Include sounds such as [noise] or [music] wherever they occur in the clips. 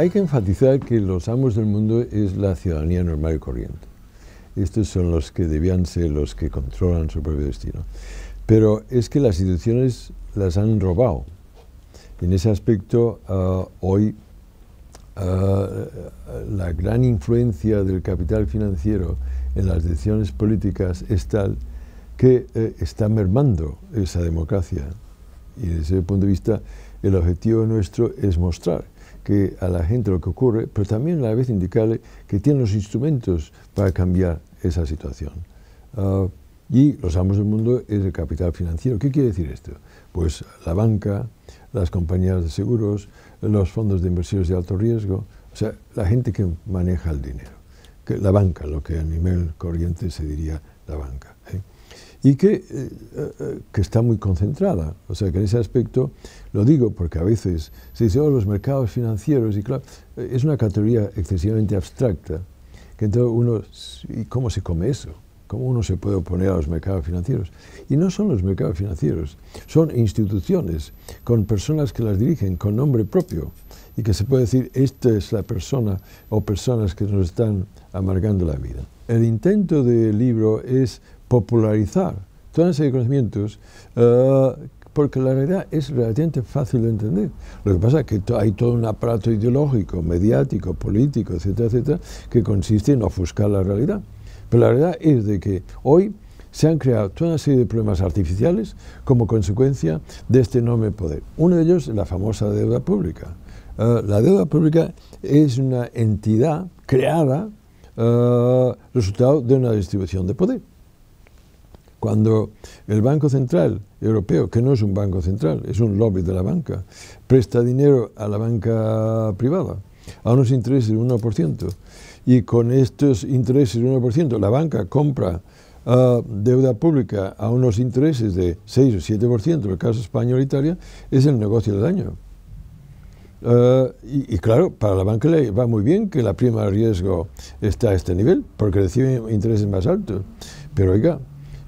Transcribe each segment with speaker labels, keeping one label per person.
Speaker 1: hay que enfatizar que los amos del mundo es la ciudadanía normal y corriente. Estos son los que debían ser los que controlan su propio destino. Pero es que las instituciones las han robado. En ese aspecto, ah, hoy ah, la gran influencia del capital financiero en las decisiones políticas es tal que eh, está mermando esa democracia. Y desde ese punto de vista, el objetivo nuestro es mostrar que a la gente lo que ocurre, pero también a la vez indicarle que tiene los instrumentos para cambiar esa situación. Ah, y los amos del mundo es el capital financiero. ¿Qué quiere decir esto? Pues la banca, las compañías de seguros, los fondos de inversiones de alto riesgo, o sea, la gente que maneja el dinero, que la banca, lo que a nivel corriente se diría la banca y que, eh, eh, eh, que, está muy concentrada. O sea, que en ese aspecto lo digo porque a veces se dice, oh, los mercados financieros, y claro, es una categoría excesivamente abstracta, que entonces uno, ¿y cómo se come eso? ¿Cómo uno se puede oponer a los mercados financieros? Y no son los mercados financieros, son instituciones con personas que las dirigen con nombre propio y que se puede decir, esta es la persona o personas que nos están amargando la vida. El intento del libro es popularizar serie de conocimientos eh, porque la realidad es relativamente fácil de entender. Lo que pasa es que hay todo un aparato ideológico, mediático, político, etcétera, etcétera, que consiste en ofuscar la realidad. Pero la realidad es de que hoy se han creado toda una serie de problemas artificiales como consecuencia de este enorme poder. Uno de ellos es la famosa deuda pública. Eh, la deuda pública es una entidad creada eh, resultado de una distribución de poder. Cuando el Banco Central Europeo, que no es un banco central, es un lobby de la banca, presta dinero a la banca privada a unos intereses de 1%, y con estos intereses de 1% la banca compra ah, deuda pública a unos intereses de 6 o 7%, en el caso español e Italia, es el negocio del año. Ah, y, claro, para la banca le va muy bien que la prima de riesgo está a este nivel, porque recibe intereses más altos. Pero oiga,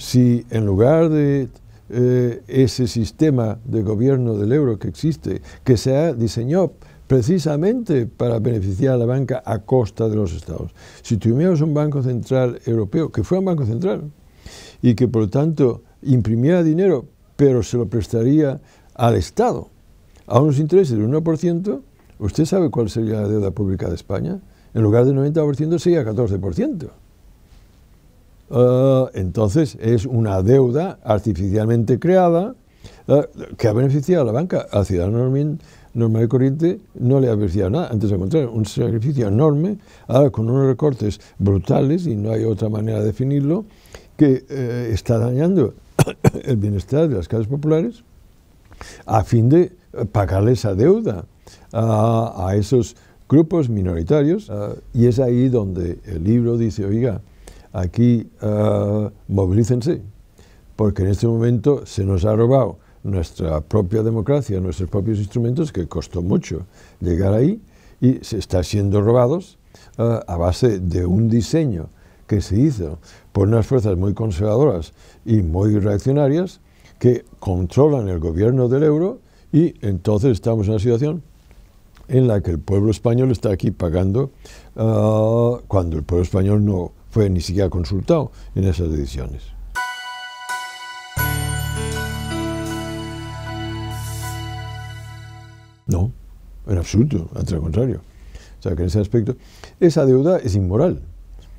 Speaker 1: si en lugar de eh, ese sistema de gobierno del euro que existe, que se ha diseñado precisamente para beneficiar a la banca a costa de los estados. Si tuviéramos un banco central europeo, que fuera un banco central, y que por lo tanto imprimiera dinero, pero se lo prestaría al Estado a unos intereses del 1%, ¿usted sabe cuál sería la deuda pública de España? En lugar del 90% sería 14%. Ah, entonces es una deuda artificialmente creada ah, que ha beneficiado a la banca. Al ciudadano normal y corriente no le ha beneficiado nada, antes al contrario, un sacrificio enorme, ahora con unos recortes brutales, y no hay otra manera de definirlo, que eh, está dañando [coughs] el bienestar de las casas populares a fin de pagarle esa deuda ah, a, esos grupos minoritarios. y es ahí donde el libro dice, oiga, aquí eh, movilícense, porque en este momento se nos ha robado nuestra propia democracia, nuestros propios instrumentos, que costó mucho llegar ahí, y se está siendo robados eh, a base de un diseño que se hizo por unas fuerzas muy conservadoras y muy reaccionarias que controlan el gobierno del euro y entonces estamos en una situación en la que el pueblo español está aquí pagando eh, cuando el pueblo español no, fue ni siquiera consultado en esas decisiones. No, en absoluto, al contrario. O sea, que en ese aspecto, esa deuda es inmoral.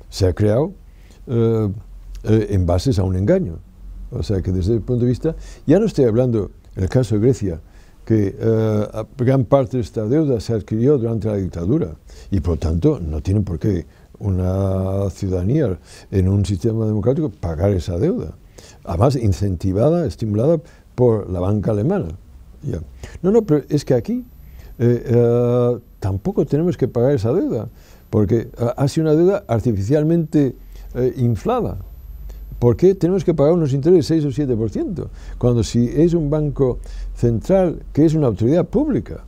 Speaker 1: Se ha creado eh, eh, en bases a un engaño. O sea, que desde el punto de vista, ya no estoy hablando, en el caso de Grecia, que eh, gran parte de esta deuda se adquirió durante la dictadura y por tanto no tienen por qué una ciudadanía en un sistema democrático pagar esa deuda. Además, incentivada, estimulada por la banca alemana. No, no, pero es que aquí eh, eh, tampoco tenemos que pagar esa deuda, porque eh, ha sido una deuda artificialmente inflada. ¿Por qué tenemos que pagar unos intereses 6 o 7%? Cuando si es un banco central que es una autoridad pública,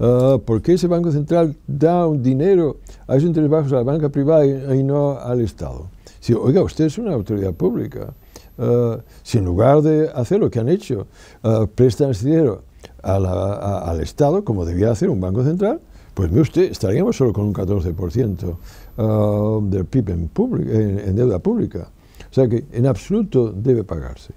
Speaker 1: Ah, ¿Por qué ese Banco Central da un dinero a esos intereses bajos a la banca privada y, no al Estado? Si, oiga, usted es una autoridad pública. Ah, si en lugar de hacer lo que han hecho, ah, prestan ese dinero al Estado, como debía hacer un Banco Central, pues mire usted, estaríamos solo con un 14% del PIB en, en deuda pública. O sea que en absoluto debe pagarse.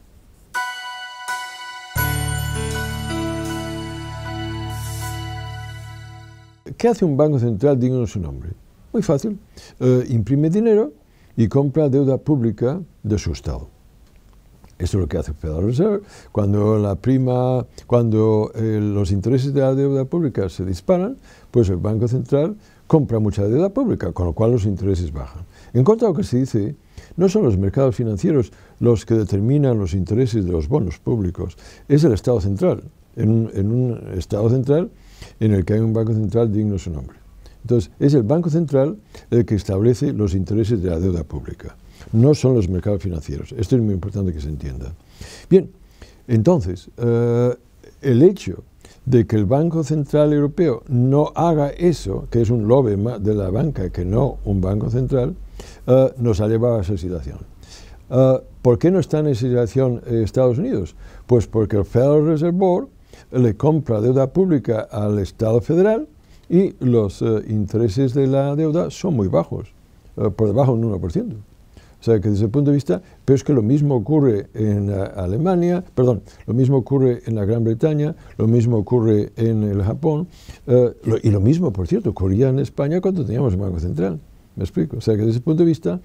Speaker 1: ¿Qué hace un banco central digno de su nombre? Muy fácil. Eh, imprime dinero y compra deuda pública de su Estado. Esto es lo que hace Federal Reserve. Cuando la prima, cuando eh, los intereses de la deuda pública se disparan, pues el Banco Central compra mucha deuda pública, con lo cual los intereses bajan. En contra de lo que se dice, no son los mercados financieros los que determinan los intereses de los bonos públicos, es el Estado central. En en un Estado central en el que hay un banco central digno de su nombre. Entonces, es el Banco Central el que establece los intereses de la deuda pública, no son los mercados financieros. Esto es muy importante que se entienda. Bien, entonces, eh, el hecho de que el Banco Central Europeo no haga eso, que es un lobby de la banca que no un banco central, eh, nos ha llevado a esa situación. Eh, ¿Por qué no está en esa situación Estados Unidos? Pues porque el Federal Reserve Board le compra deuda pública al Estado federal y los eh, intereses de la deuda son muy bajos, eh, por debajo del 1%. O sea que desde el punto de vista, pero es que lo mismo ocurre en eh, Alemania, perdón, lo mismo ocurre en la Gran Bretaña, lo mismo ocurre en el Japón, y lo mismo, por cierto, ocurría en España cuando teníamos el Banco Central. ¿Me explico? O sea que desde ese punto de vista,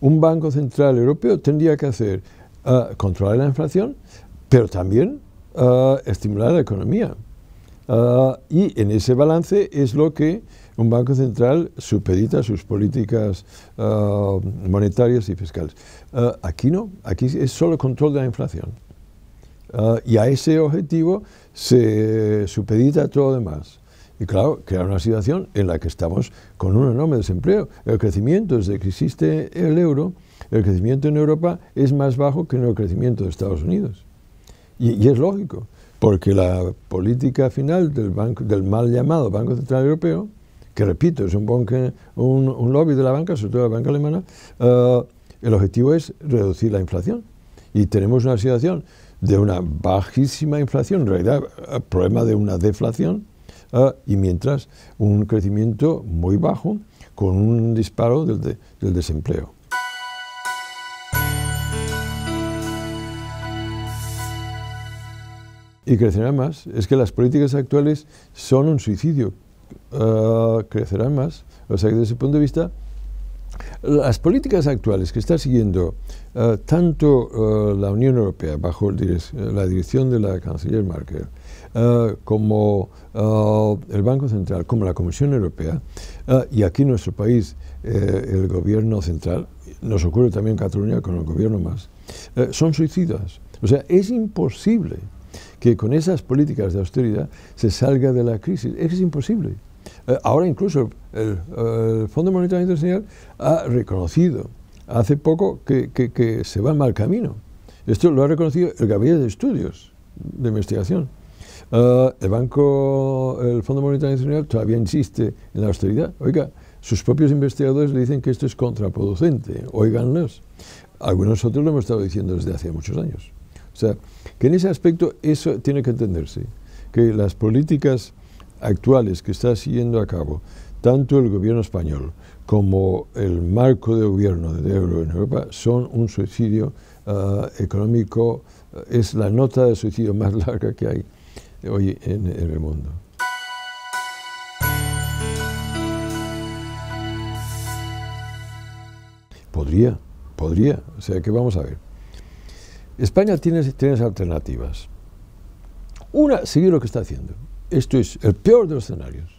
Speaker 1: un Banco Central Europeo tendría que hacer, controlar la inflación, pero también estimular la economía. y en ese balance es lo que un banco central supedita sus políticas monetarias y fiscales. aquí no, aquí es solo control de la inflación. y a ese objetivo se supedita todo lo demás. Y claro, crear una situación en la que estamos con un enorme desempleo. El crecimiento desde que existe el euro, el crecimiento en Europa es más bajo que en el crecimiento de Estados Unidos. Y, es lógico, porque la política final del, banco, del mal llamado Banco Central Europeo, que repito, es un, lobby de la banca, sobre todo la banca alemana, eh, el objetivo es reducir la inflación. Y tenemos una situación de una bajísima inflación, en realidad eh, problema de una deflación, eh, y mientras un crecimiento muy bajo con un disparo del desempleo. y crecerá más. Es que las políticas actuales son un suicidio. Uh, crecerán más. O sea que desde ese punto de vista, las políticas actuales que está siguiendo ah, tanto ah, la Unión Europea bajo la dirección de la canciller Merkel, como el Banco Central, como la Comisión Europea, y aquí en nuestro país eh, el gobierno central, nos ocurre también en Cataluña con el gobierno más, eh, son suicidas. O sea, es imposible que con esas políticas de austeridad se salga de la crisis. Es imposible. Eh, ahora incluso el, Fondo Monetario Internacional ha reconocido hace poco que, se va mal camino. Esto lo ha reconocido el Gabinete de Estudios de Investigación. Eh, el Banco, el Fondo Monetario Internacional todavía insiste en la austeridad. Oiga, sus propios investigadores le dicen que esto es contraproducente. Oiganlos. Algunos otros lo hemos estado diciendo desde hace muchos años. O sea, que en ese aspecto eso tiene que entenderse, que las políticas actuales que está siguiendo a cabo tanto el gobierno español como el marco de gobierno de euro en Europa son un suicidio ah, económico, ah, es la nota de suicidio más [laughs] larga que hay hoy en el mundo. Podría, podría, o sea que vamos a ver. España tiene tres alternativas. Una, seguir lo que está haciendo. Esto es el peor de los escenarios.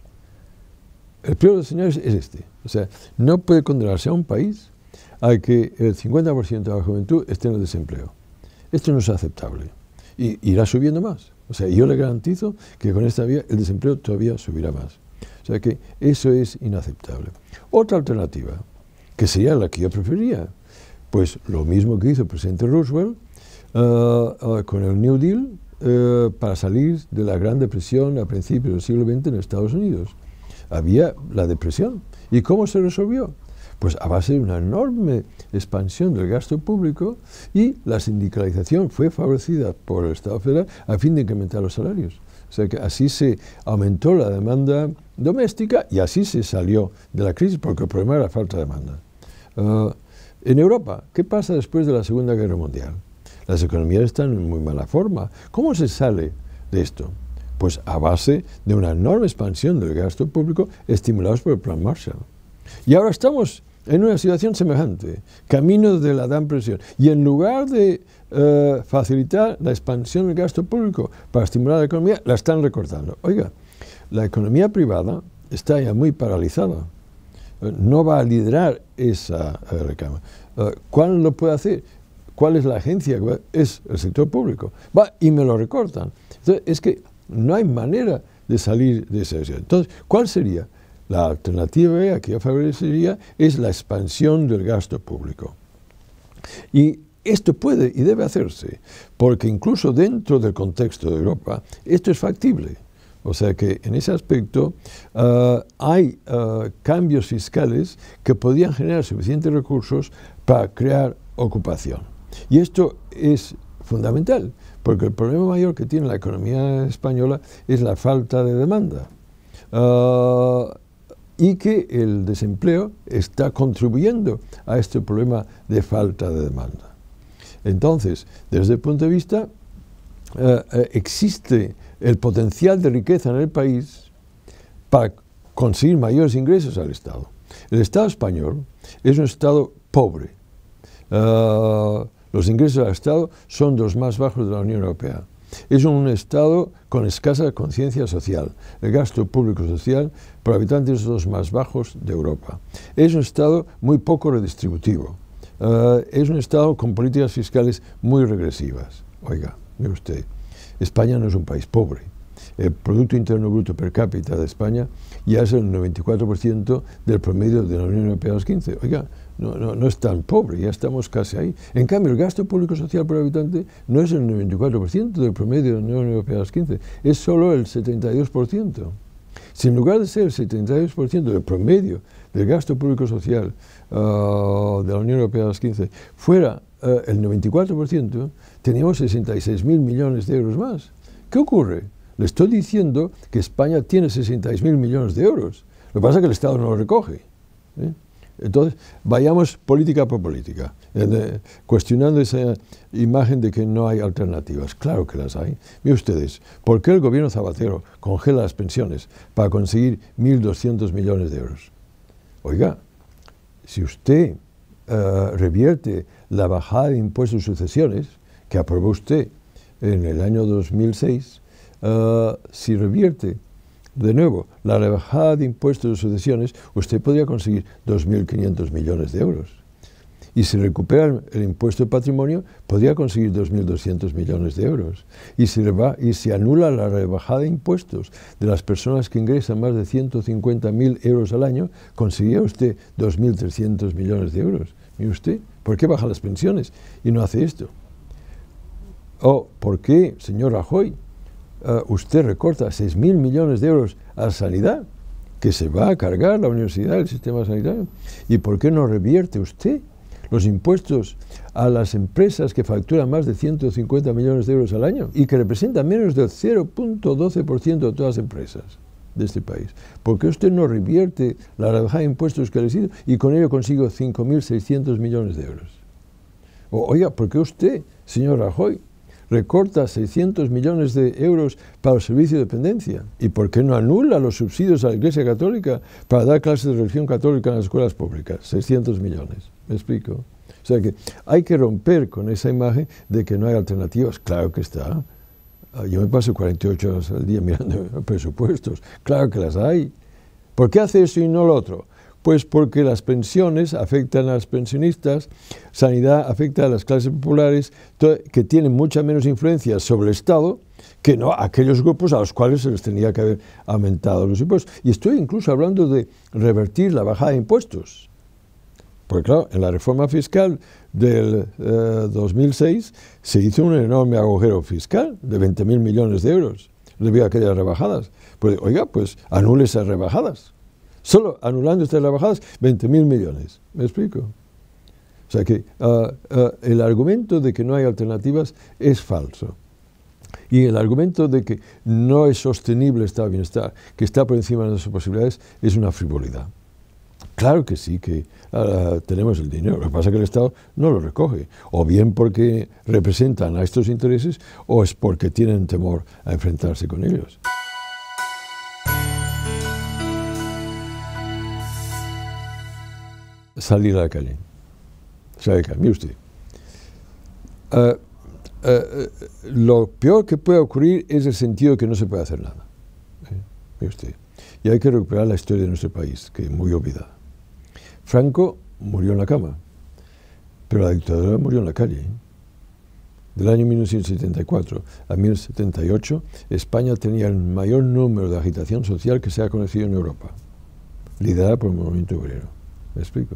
Speaker 1: El peor de los escenarios es este. O sea, no puede condenarse a un país a que el 50% de la juventud esté en el desempleo. Esto no es aceptable. Y irá subiendo más. O sea, yo le garantizo que con esta vía el desempleo todavía subirá más. O sea que eso es inaceptable. Otra alternativa, que sería la que yo preferiría, pues lo mismo que hizo el presidente Roosevelt, eh, eh, con el New Deal eh, para salir de la Gran Depresión a principios del siglo XX en Estados Unidos. Había la depresión. ¿Y cómo se resolvió? Pues a base de una enorme expansión del gasto público y la sindicalización fue favorecida por el Estado federal a fin de incrementar los salarios. O sea que así se aumentó la demanda doméstica y así se salió de la crisis porque el problema era la falta de demanda. en Europa, ¿qué pasa después de la Segunda Guerra Mundial? Las economías están en muy mala forma. ¿Cómo se sale de esto? Pues a base de una enorme expansión del gasto público estimulados por el Plan Marshall. Y ahora estamos en una situación semejante, camino de la gran presión. Y en lugar de eh, facilitar la expansión del gasto público para estimular la economía, la están recortando. Oiga, la economía privada está ya muy paralizada. Eh, no va a liderar esa eh, reclama. ¿Cuál lo puede hacer? ¿Cuál es la agencia? Es el sector público. Va, y me lo recortan. Entonces, es que no hay manera de salir de esa situación. Entonces, ¿cuál sería? La alternativa que yo favorecería es la expansión del gasto público. Y esto puede y debe hacerse, porque incluso dentro del contexto de Europa, esto es factible. O sea que en ese aspecto ah, hay ah, cambios fiscales que podrían generar suficientes recursos para crear ocupación. Y esto es fundamental, porque el problema mayor que tiene la economía española es la falta de demanda. Ah, y que el desempleo está contribuyendo a este problema de falta de demanda. Entonces, desde el punto de vista, eh, eh, existe el potencial de riqueza en el país para conseguir mayores ingresos al Estado. El Estado español es un Estado pobre. Ah, los ingresos del Estado son los más bajos de la Unión Europea. Es un Estado con escasa conciencia social. El gasto público social por habitante es los más bajos de Europa. Es un Estado muy poco redistributivo. Eh, es un Estado con políticas fiscales muy regresivas. Oiga, mire usted, España no es un país pobre. El Producto Interno Bruto per cápita de España ya es el 94% del promedio de la Unión Europea de los 15. Oiga, no, no, no, es tan pobre, ya estamos casi ahí. En cambio, el gasto público social por habitante no es el 94% del promedio de la Unión Europea de las 15, es solo el 72%. Si en lugar de ser el 72% del promedio del gasto público social ah, de la Unión Europea de las 15 fuera ah, el 94%, teníamos 66.000 millones de euros más. ¿Qué ocurre? Le estoy diciendo que España tiene 66.000 millones de euros. Lo que pasa es que el Estado no lo recoge. ¿eh? Entonces, vayamos política por política, eh, cuestionando esa imagen de que no hay alternativas. Claro que las hay. Miren ustedes, ¿por qué el gobierno Zabatero congela las pensiones para conseguir 1.200 millones de euros? Oiga, si usted eh, revierte la bajada de impuestos y sucesiones que aprobó usted en el año 2006, eh, si revierte de nuevo, la rebajada de impuestos de sucesiones, usted podría conseguir 2.500 millones de euros. Y si recupera el impuesto de patrimonio, podría conseguir 2.200 millones de euros. Y si, va y anula la rebajada de impuestos de las personas que ingresan más de 150.000 euros al año, conseguiría usted 2.300 millones de euros. ¿Y usted? ¿Por qué baja las pensiones y no hace esto? ¿O por qué, señor Rajoy, Ah, usted recorta 6.000 millones de euros a sanidad, que se va a cargar la universidad, el sistema sanitario. ¿Y por qué no revierte usted los impuestos a las empresas que facturan más de 150 millones de euros al año y que representan menos del 0.12% de todas las empresas? de este país. ¿Por qué usted no revierte la rebaja de impuestos que le hizo y con ello consigo 5.600 millones de euros. oiga, ¿por qué usted, señor Rajoy, recorta 600 millones de euros para el servicio de dependencia. ¿Y por qué no anula los subsidios a la Iglesia Católica para dar clases de religión católica en las escuelas públicas? 600 millones. ¿Me explico? O sea que hay que romper con esa imagen de que no hay alternativas. Claro que está. Ah, yo me paso 48 horas al día mirando [laughs] presupuestos. Claro que las hay. ¿Por qué hace eso y no lo otro? Pues porque las pensiones afectan a los pensionistas, sanidad afecta a las clases populares, que tienen mucha menos influencia sobre el Estado que no aquellos grupos a los cuales se les tenía que haber aumentado los impuestos. Y estoy incluso hablando de revertir la bajada de impuestos. Porque claro, en la reforma fiscal del 2006 eh, se hizo un enorme agujero fiscal de 20.000 millones de euros debido a aquellas rebajadas. Pues, oiga, pues anule esas rebajadas. Solo anulando estas rebajadas, 20.000 mil millones. ¿Me explico? O sea que ah, ah, el argumento de que no hay alternativas es falso. Y el argumento de que no es sostenible este bienestar, que está por encima de nuestras posibilidades, es una frivolidad. Claro que sí, que ah, tenemos el dinero. Lo que pasa es que el Estado no lo recoge. O bien porque representan a estos intereses o es porque tienen temor a enfrentarse con ellos. salir a la calle. Mire usted. Eh, eh, eh, lo peor que puede ocurrir es el sentido que no se puede hacer nada. Mire usted. Y hay que recuperar la historia de nuestro país, que es muy olvidada. Franco murió en la cama, pero la dictadura murió en la calle. Del año 1974 a 1978, España tenía el mayor número de agitación social que se ha conocido en Europa, liderada por el movimiento obrero. ¿Me explico?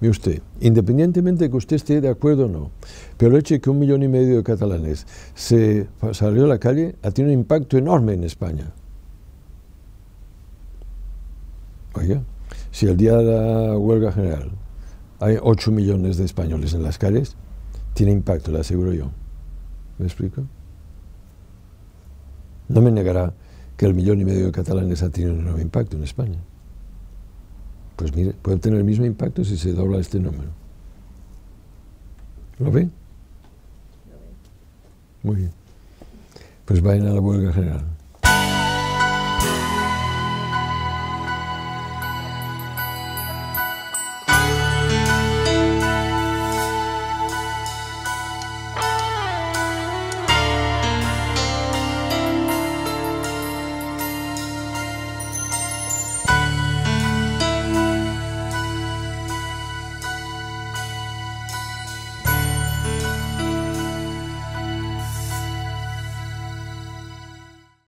Speaker 1: Mire usted, independientemente de que usted esté de acuerdo o no, pero el hecho de que un millón y medio de catalanes se salió a la calle ha tenido un impacto enorme en España. Oiga, si el día de la huelga general hay 8 millones de españoles en las calles, tiene impacto, le aseguro yo. ¿Me explico? No me negará que el millón y medio de catalanes ha tenido un enorme impacto en España. Pues mire, puede tener el mismo impacto si se dobla este número. ¿Lo ve? Muy bien. Pues vayan a la huelga general.